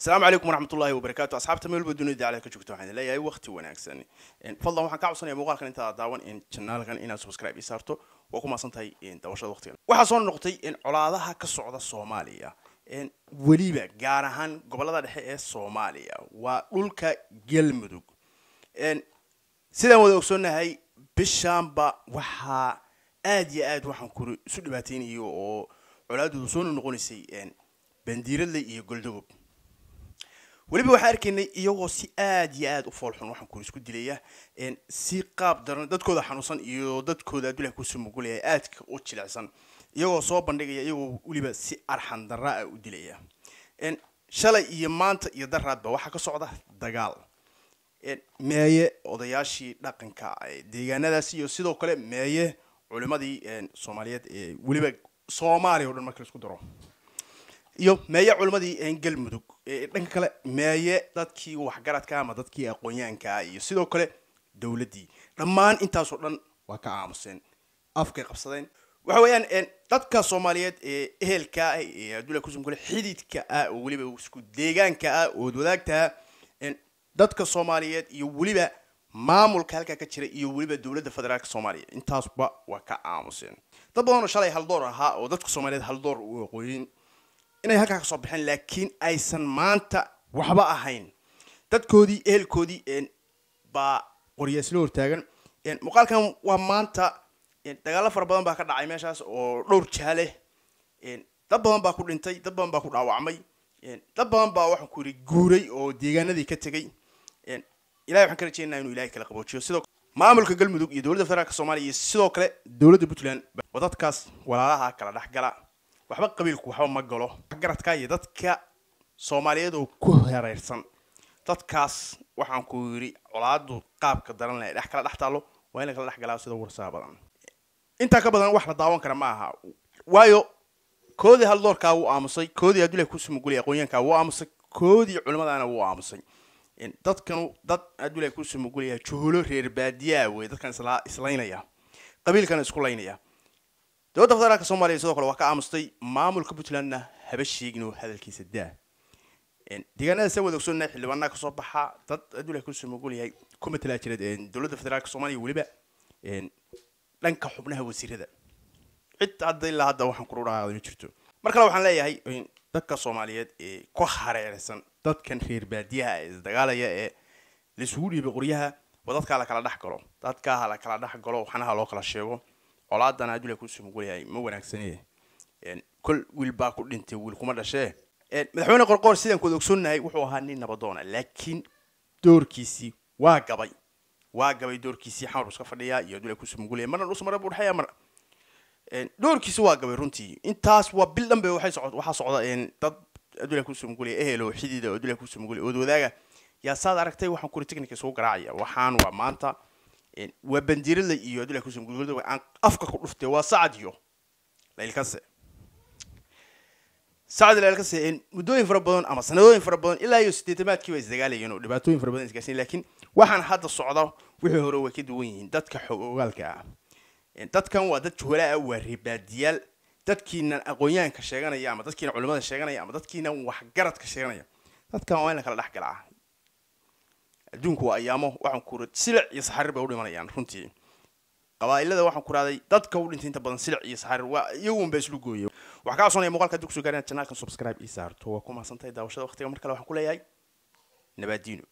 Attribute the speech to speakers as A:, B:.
A: asalaamu calaykum waraxmat ullahi wabarakaatu asxaabta meel walba dunida idaacada ka joogta waxaan leeyahay waqti wanaagsan fadlan waxaan ka codsanaya muuqaalkan intaad daawan janaalkan inaad subscribe ii saarto waa ku maasan tahay dawashada waqtigan waxaa soo noqotay colaadaha ka socda soomaaliya weliba gaar ahaan gobolada dhexe ee soomaaliya waa dhulka galmudug sidaan wada ogsoonnahay bishaanba waxaa aad iyo aad waxaan ku isu dhibaataynayo oo colaadoodu soo noqonaysay bandiirale iyo goldogob weliba waxaan arkaynay iyagoo si aad iyo aada u foolxun waxaan kun isku dilaya si qaab daran dadkooda xanuunsan iyo dadkooda addulah kusoo mugulaya aadka u jilicsan iyagoo soo bandhigaya iyagoo weliba si arxan daraa u dilaya shalay iyo maanta iyo daraadba waxaa ka socda dagaal meeye odayaashii dhaqanka deegaanadaasi iyo sidoo kale meeye culimadii soomaaliyeed ee weliba soomaaliya o dhan marka la isku daro iyo meeye culimadii galmudug dhanka kale meeye dadkii waxgaradka ama dadkii aqoonyaankaa iyo sidoo kale dowladdii dhammaan intaasoo dhan waa ka aamuseen afkay qabsadeen waxa weeyaan dadka soomaaliyeed ee ehelka ah ee abdullahi kusum kale xididka ah oo weliba isku deegaanka ah ood wadaagtaha ah, dadka soomaaliyeed iyo weliba maamulka halkaa ka jira iyo weliba dowladda federaalka soomaaliya intaasba waa ka aamuseen dad badanoo shalay haldoor ahaa oo dadka soomaaliyeed haldoor u aqoonin inay halkaa kasoo baxeen laakiin aysan maanta waxba ahayn dadkoodii ehelkoodii baa qoryaaslo hortaagan muuqaalkan waa maanta dagaalo fara badan baa ka dhacay meeshaas oo dhowr jaaleh dad badan baa ku dhintay dad badan baa ku dhaawacmay dad badan baa waxaan ku yidhi guuray oo deegaanadii ka tegay ilahay waxaan ka rajeynaa inuu ilahay kala qaboojiyo sidoo maamulka galmudug iyo dowladda federaalka soomaaliya iyo sidoo kale dowladda puntland dadkaas walaalaha kala dhexgala waxba qabiilku waxba ma galo garadka iyo dadka soomaaliyeed oo ku hareersan dadkaas waxaan ku yidhi colaadu qaabka daran leh dhex kala dhex taalo waa in la kala dhex galaa sida warsaa badan intaa ka badan wax la daawan kara ma aha waayo koodii haldoorkaa wuu aamusay koodii abdullahi kuusumuguli aqoonyaankaa wuu aamusay koodii culimadana wuu aamusay dadkanu dad abdullahi kuusumugulaya juhulo reer baadiyaa wey dadkan islaynaya qabiilkana isku laynaya dowladda federaalka soomaaliya sidoo kale waxaa ka aamustay maamulka puntlandna haba sheeginoo hadalkiisa daa deegaanada sa wadagsona xildhibaanaa kasoo baxa dad adula kusoo magul yahay ku matalaa jira dowladda federaalka soomaaliya weliba dhanka xubnaha wasiirada cid hadda ilaa hadda waxaan kurudhaada ma jirto mar kale waxaan leeyahay dadka soomaaliyeed ee ku hareeraysan dadkan reer baadiyaha ee isdagaalaya ee laisugu dhiibay qoryaha waa dadkaa la kala dhex galo dadkaa ha la kala dhex galo waxnaha loo kala sheego colaadan adula kusoo mugulayahay ma wanaagsaniye kol wiil baa ku dhintay wiil kuma dhashee madaxweyne qorqoor sidaan kuwada ogsoonnahay wuxuu ahaa nin nabadoona laakiin doorkiisii waa gabay waa gabay doorkiisii xamar iska fadhiyaa iyo adula kusoo mugulaya marna dhus mara buudhaya marna doorkiisi waa gabay runtii intaas waa bil dhanbe waxay socod waxaa socda dad adula kusoo mugulaya ehelo xidida adula kusoo mugulaya ood wadaaga yaa saad aragtay waxaan kuritechnica isugu garaacaya waxaan waa maanta waa bandiirada iyo abdullah xuseen guud aan afka ku dhuftay waa sacadiyo laylkase sacad laylkase in muddooyin fara badan ama sanadooyin fara badan ilaa iyo siddeetamaadkii ba isdagaalayeen oo dhibaatooyin fara badan isgaarsiin laakiin waxaan hadda socda wixii hore way ka duwan yihiin dadka xoogaalka ah dadkan waa dad juhulaa ah waa reebaadiyaal dadkiinan aqoonyahanka sheeganaya ama dadkiina culimmada sheeganaya ama dadkiinan waxgaradka sheeganaya dadkan waa in la kala adduunku waa ayaamo waxaan kuray silic iyo saxarir bay u dhimanayaan runtii qabaa'ilada waxaan kuraaday dadka u dhintay inta badan silic iyo saxarir waa iyagun ba islu gooye waxaa kaa codsanaya muuqaalka haddi gaarina janaalkan subscribe ii saarto waa ku mahadsantahay daawashada waqtiga mar kale waxaan ku leeyahay nabaadiino